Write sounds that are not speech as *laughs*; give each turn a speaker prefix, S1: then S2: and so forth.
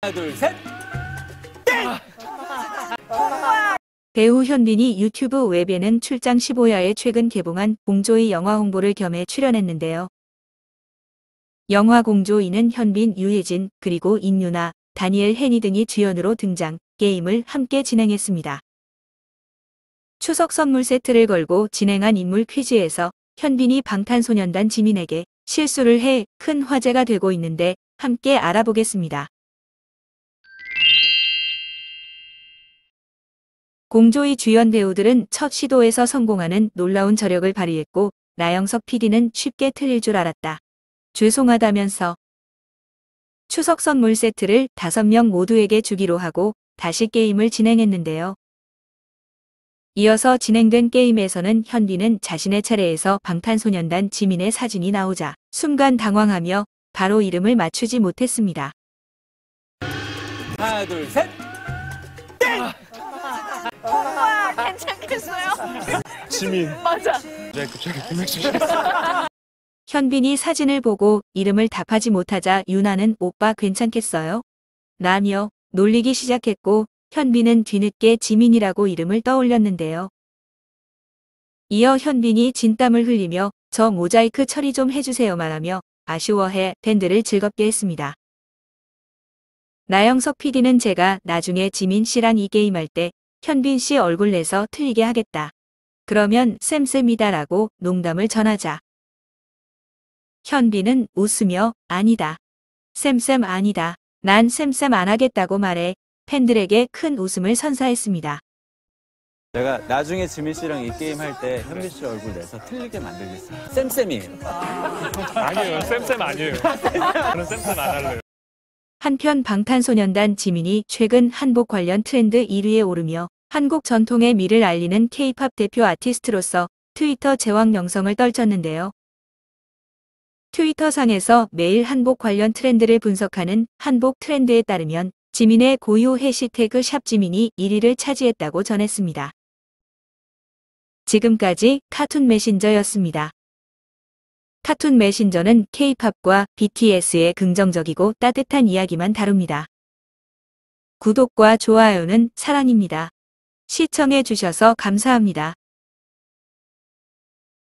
S1: 하나 둘셋 배우 현빈이 유튜브 웹에는 출장 15야에 최근 개봉한 공조의 영화 홍보를 겸해 출연했는데요. 영화 공조이는 현빈, 유예진 그리고 인유나, 다니엘 해니 등이 주연으로 등장, 게임을 함께 진행했습니다. 추석 선물 세트를 걸고 진행한 인물 퀴즈에서 현빈이 방탄소년단 지민에게 실수를 해 큰 화제가 되고 있는데 함께 알아보겠습니다. 공조의 주연 배우들은 첫 시도에서 성공하는 놀라운 저력을 발휘했고 나영석 PD는 쉽게 틀릴 줄 알았다. 죄송하다면서 추석 선물 세트를 5명 모두에게 주기로 하고 다시 게임을 진행했는데요. 이어서 진행된 게임에서는 현디는 자신의 차례에서 방탄소년단 지민의 사진이 나오자 순간 당황하며 바로 이름을 맞추지 못했습니다. 하나 둘 셋! 지민. *laughs* 맞아. 네, 갑자기 금액주셨어 *laughs* 현빈이 사진을 보고 이름을 답하지 못하자 윤아는 오빠 괜찮겠어요? 라며 놀리기 시작했고 현빈은 뒤늦게 지민이라고 이름을 떠올렸는데요. 이어 현빈이 진땀을 흘리며 저 모자이크 처리 좀해주세요말 하며 아쉬워해 팬들을 즐겁게 했습니다. 나영석 PD는 제가 나중에 지민 씨랑 이 게임할 때 현빈 씨 얼굴 내서 틀리게 하겠다. 그러면 쌤쌤이다라고 농담을 전하자. 현빈은 웃으며 아니다. 쌤쌤 아니다. 난 쌤쌤 안 하겠다고 말해 팬들에게 큰 웃음을 선사했습니다. 제가 나중에 지민 씨랑 이 게임 할 때 현빈 씨 얼굴 내서 틀리게 만들겠어요. 쌤쌤이에요. 아니에요. 쌤쌤 아니에요. 저는 쌤쌤 안 할래요. 한편 방탄소년단 지민이 최근 한복 관련 트렌드 1위에 오르며 한국 전통의 미를 알리는 K-팝 대표 아티스트로서 트위터 제왕 명성을 떨쳤는데요. 트위터상에서 매일 한복 관련 트렌드를 분석하는 한복 트렌드에 따르면 지민의 고유 해시태그 샵지민이 1위를 차지했다고 전했습니다. 지금까지 카툰 메신저였습니다. 카툰 메신저는 K-팝과 BTS의 긍정적이고 따뜻한 이야기만 다룹니다. 구독과 좋아요는 사랑입니다. 시청해 주셔서 감사합니다.